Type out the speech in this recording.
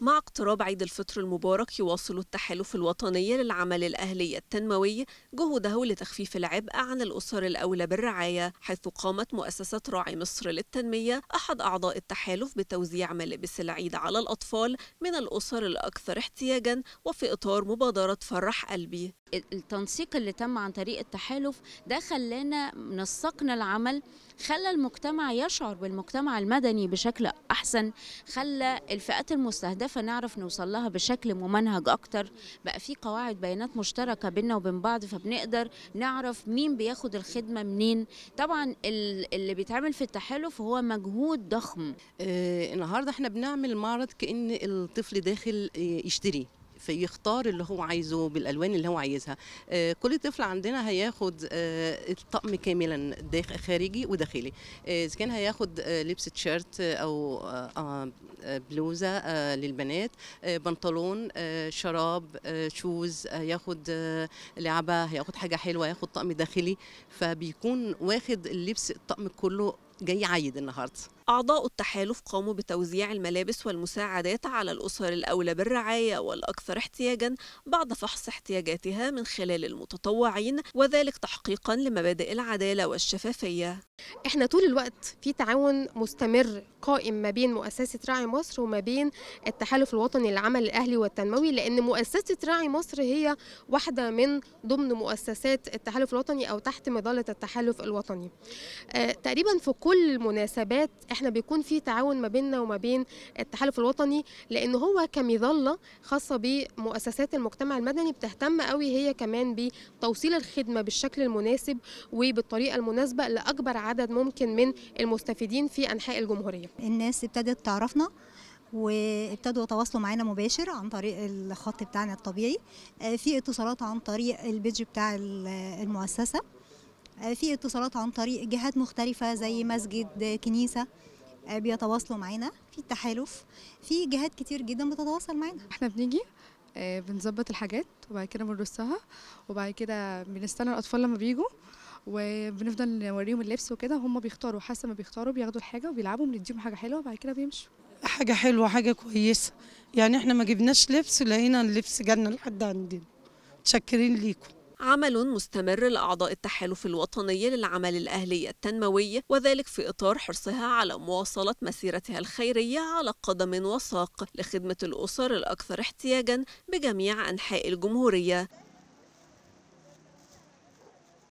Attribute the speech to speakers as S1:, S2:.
S1: مع اقتراب عيد الفطر المبارك يواصل التحالف الوطني للعمل الأهلي التنموي جهوده لتخفيف العبء عن الأسر الأولى بالرعاية حيث قامت مؤسسة راعي مصر للتنمية أحد أعضاء التحالف بتوزيع ملابس العيد على الأطفال من الأسر الأكثر احتياجا وفي إطار مبادرة فرح
S2: قلبي التنسيق اللي تم عن طريق التحالف ده خلانا نسقنا العمل خلى المجتمع يشعر بالمجتمع المدني بشكل أحسن خلى الفئات المستهدفة المستهدفه نعرف نوصل لها بشكل ممنهج اكتر بقى في قواعد بيانات مشتركه بيننا وبين بعض فبنقدر نعرف مين بياخد الخدمه منين طبعا
S3: اللي بيتعمل في التحالف هو مجهود ضخم آه النهارده احنا بنعمل معرض كان الطفل داخل يشتري فيختار اللي هو عايزه بالالوان اللي هو عايزها آه، كل طفل عندنا هياخد آه، الطقم كاملا داخل خارجي وداخلي آه، اذا كان هياخد لبس تشيرت او بلوزه للبنات بنطلون شراب شوز هياخد لعبه هياخد حاجه حلوه هياخد طقم داخلي فبيكون واخد اللبس
S1: الطقم كله جاي عيد النهارده أعضاء التحالف قاموا بتوزيع الملابس والمساعدات على الأسر الأولى بالرعاية والأكثر احتياجا بعد فحص احتياجاتها من خلال المتطوعين وذلك تحقيقا لمبادئ العدالة والشفافية
S4: احنا طول الوقت في تعاون مستمر قائم ما بين مؤسسه راعي مصر وما بين التحالف الوطني للعمل الاهلي والتنموي لان مؤسسه راعي مصر هي واحده من ضمن مؤسسات التحالف الوطني او تحت مظله التحالف الوطني آه، تقريبا في كل المناسبات احنا بيكون في تعاون ما بيننا وما بين التحالف الوطني لان هو كمظله خاصه بمؤسسات المجتمع المدني بتهتم قوي هي كمان بتوصيل الخدمه بالشكل المناسب وبالطريقه المناسبه لاكبر
S5: عدد ممكن من المستفيدين في أنحاء الجمهورية الناس ابتدت تعرفنا وابتدوا يتواصلوا معانا مباشر عن طريق الخط بتاعنا الطبيعي آه، في اتصالات عن طريق البيج بتاع المؤسسة آه، في اتصالات عن طريق جهات مختلفة زي مسجد آه، كنيسة بيتواصلوا معانا في التحالف في جهات كتير جدا بتتواصل معانا احنا بنيجي بنظبط الحاجات وبعد كده بنرصها
S4: وبعد كده بنستنى الاطفال لما بيجوا وبنفضل نوريهم اللبس وكده هم بيختاروا حاسه ما بيختاروا بياخدوا الحاجه وبيلعبوا بنديهم حاجه حلوه وبعد كده بيمشوا
S3: حاجه حلوه حاجه كويسه يعني احنا ما جبناش لبس لقينا اللبس جالنا لحد عندنا متشكرين
S1: ليكم عمل مستمر لأعضاء التحالف الوطني للعمل الأهلي التنموي وذلك في إطار حرصها على مواصلة مسيرتها الخيرية على قدم وساق لخدمة الأسر الأكثر احتياجا بجميع أنحاء الجمهورية